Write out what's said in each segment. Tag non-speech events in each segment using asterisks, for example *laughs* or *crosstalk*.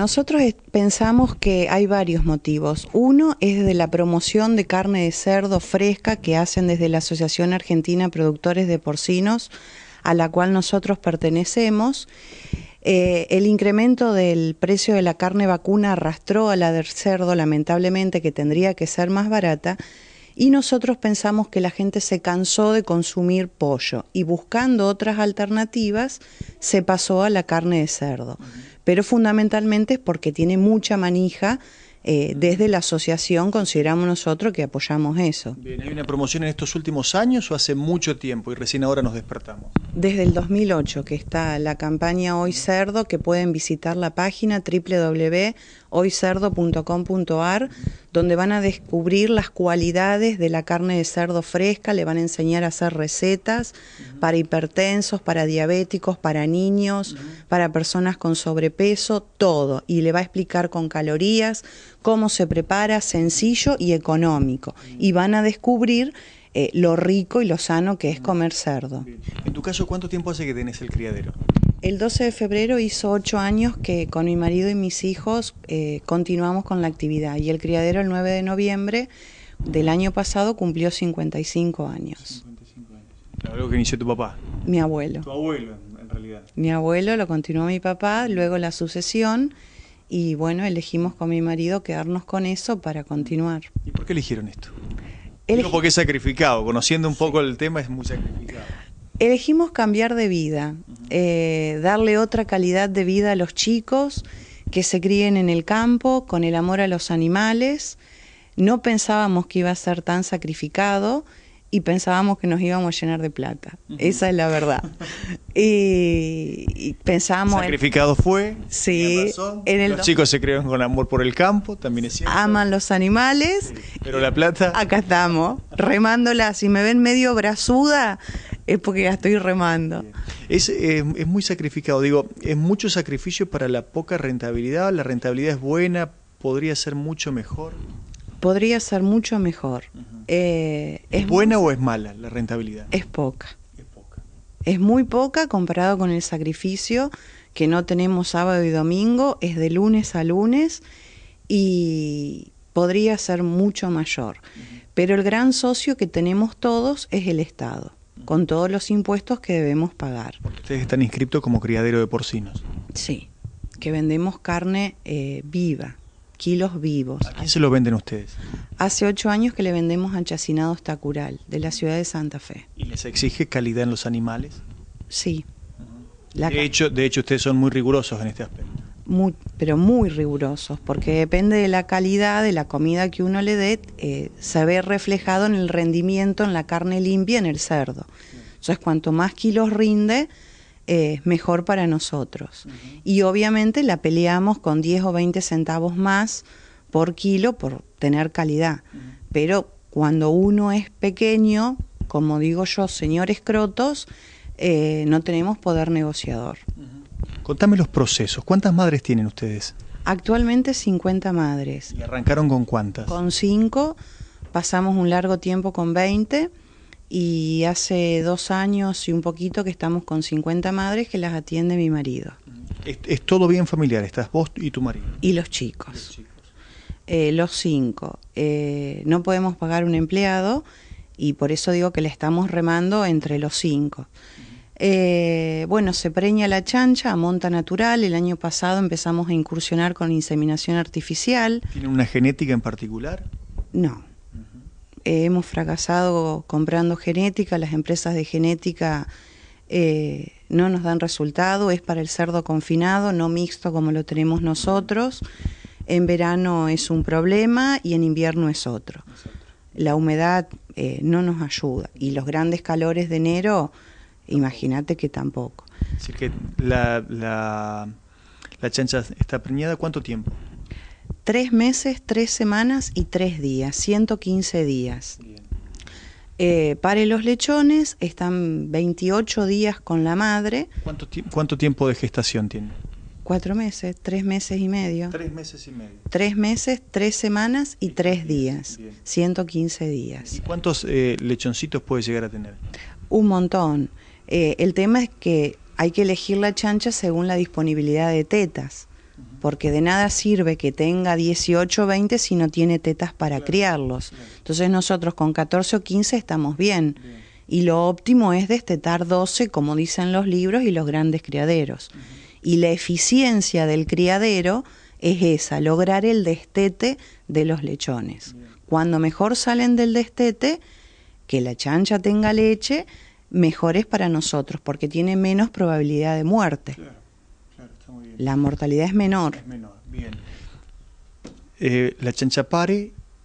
Nosotros pensamos que hay varios motivos. Uno es de la promoción de carne de cerdo fresca que hacen desde la Asociación Argentina Productores de Porcinos, a la cual nosotros pertenecemos. Eh, el incremento del precio de la carne vacuna arrastró a la del cerdo, lamentablemente, que tendría que ser más barata. Y nosotros pensamos que la gente se cansó de consumir pollo y buscando otras alternativas se pasó a la carne de cerdo pero fundamentalmente es porque tiene mucha manija eh, desde la asociación consideramos nosotros que apoyamos eso. Bien, ¿Hay una promoción en estos últimos años o hace mucho tiempo y recién ahora nos despertamos? desde el 2008 que está la campaña Hoy Cerdo, que pueden visitar la página www.hoycerdo.com.ar, donde van a descubrir las cualidades de la carne de cerdo fresca, le van a enseñar a hacer recetas para hipertensos, para diabéticos, para niños, para personas con sobrepeso, todo. Y le va a explicar con calorías cómo se prepara, sencillo y económico. Y van a descubrir eh, lo rico y lo sano que es mm. comer cerdo. En tu caso, ¿cuánto tiempo hace que tenés el criadero? El 12 de febrero hizo ocho años que con mi marido y mis hijos eh, continuamos con la actividad y el criadero el 9 de noviembre del año pasado cumplió 55 años. 55 años. Algo que inició tu papá. Mi abuelo. Tu abuelo, en realidad. Mi abuelo, lo continuó mi papá, luego la sucesión y bueno, elegimos con mi marido quedarnos con eso para continuar. ¿Y por qué eligieron esto? Digo porque es sacrificado, conociendo un poco el tema es muy sacrificado. Elegimos cambiar de vida, eh, darle otra calidad de vida a los chicos que se críen en el campo, con el amor a los animales. No pensábamos que iba a ser tan sacrificado y pensábamos que nos íbamos a llenar de plata. Esa es la verdad. *laughs* y, pensábamos... Sacrificado fue. Sí. En los chicos se creen con amor por el campo, también es cierto. Aman los animales. Pero la plata... Acá estamos, remándola. Si me ven medio brazuda, es porque la estoy remando. es muy sacrificado, digo, es mucho sacrificio para la poca rentabilidad. La rentabilidad es buena, podría ser mucho mejor podría ser mucho mejor. Eh, ¿Es, buena o es mala la rentabilidad? Es poca. es poca. Es muy poca comparado con el sacrificio que no tenemos sábado y domingo, es de lunes a lunes y podría ser mucho mayor. Pero el gran socio que tenemos todos es el Estado, con todos los impuestos que debemos pagar. ustedes están inscritos como criadero de porcinos. Sí, que vendemos carne eh, viva kilos vivos. ¿A quién se los venden ustedes? Hace ocho años que le vendemos a Chacinados Tacural, de la ciudad de Santa Fe. ¿Y les exige calidad en los animales? Sí. de, hecho, de hecho, ustedes son muy rigurosos en este aspecto. Muy, pero muy rigurosos, porque depende de la calidad de la comida que uno le dé, eh, se ve reflejado en el rendimiento, en la carne limpia, en el cerdo. Entonces, cuanto más kilos rinde, eh, mejor para nosotros. Y obviamente la peleamos con 10 o 20 centavos más por kilo por tener calidad. Pero cuando uno es pequeño, como digo yo, señores crotos, eh, no tenemos poder negociador. Contame los procesos. ¿Cuántas madres tienen ustedes? Actualmente 50 madres. ¿Y arrancaron con cuántas? Con 5, pasamos un largo tiempo con 20 y hace dos años y un poquito que estamos con 50 madres que las atiende mi marido. Es, todo bien familiar, estás vos y tu marido. Y los chicos. Los, eh, los cinco. Eh, no podemos pagar un empleado y por eso digo que le estamos remando entre los cinco. Eh, bueno, se preña la chancha a monta natural. El año pasado empezamos a incursionar con inseminación artificial. ¿Tiene una genética en particular? No. Eh, hemos fracasado comprando genética, las empresas de genética eh, no nos dan resultado, es para el cerdo confinado, no mixto como lo tenemos nosotros. En verano es un problema y en invierno es otro. La humedad eh, no nos ayuda y los grandes calores de enero, imagínate que tampoco. Así que la, la, la chancha está preñada, ¿cuánto tiempo? tres meses, tres semanas y tres días, 115 días. Eh, pare los lechones, están 28 días con la madre. ¿Cuánto, tiempo de gestación tiene? Cuatro meses, tres meses y medio. Tres meses y medio. Tres meses, tres semanas y tres días, 115 días. ¿Y cuántos eh, lechoncitos puede llegar a tener? Un montón. Eh, el tema es que hay que elegir la chancha según la disponibilidad de tetas porque de nada sirve que tenga 18 o 20 si no tiene tetas para criarlos. Entonces nosotros con 14 o 15 estamos bien. Y lo óptimo es destetar 12, como dicen los libros y los grandes criaderos. Y la eficiencia del criadero es esa, lograr el destete de los lechones. Cuando mejor salen del destete, que la chancha tenga leche, mejor es para nosotros, porque tiene menos probabilidad de muerte la mortalidad es menor. Eh, la chancha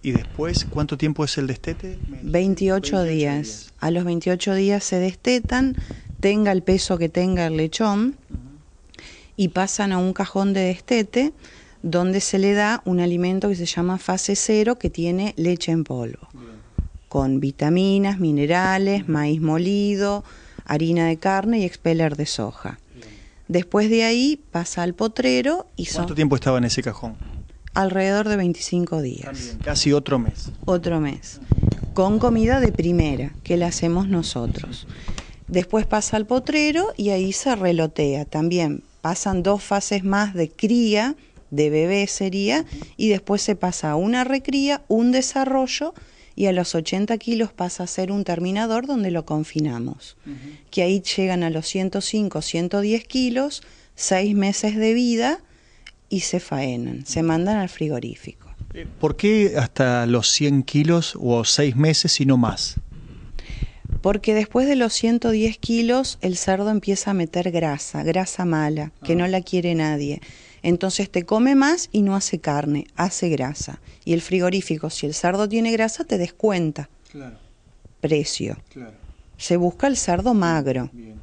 y después, ¿cuánto tiempo es el destete? 28, días. A los 28 días se destetan, tenga el peso que tenga el lechón y pasan a un cajón de destete donde se le da un alimento que se llama fase cero que tiene leche en polvo, con vitaminas, minerales, maíz molido, harina de carne y expeller de soja. Después de ahí pasa al potrero y ¿Cuánto tiempo estaba en ese cajón? Alrededor de 25 días. casi otro mes. Otro mes. Con comida de primera, que la hacemos nosotros. Después pasa al potrero y ahí se relotea. También pasan dos fases más de cría, de bebé sería, y después se pasa a una recría, un desarrollo y a los 80 kilos pasa a ser un terminador donde lo confinamos, que ahí llegan a los 105, 110 kilos, seis meses de vida y se faenan, se mandan al frigorífico. Eh, ¿Por qué hasta los 100 kilos o seis meses y no más? Porque después de los 110 kilos el cerdo empieza a meter grasa, grasa mala, que ah. no la quiere nadie. Entonces te come más y no hace carne, hace grasa. Y el frigorífico, si el cerdo tiene grasa, te descuenta. Claro. Precio. Claro. Se busca el cerdo magro. Bien.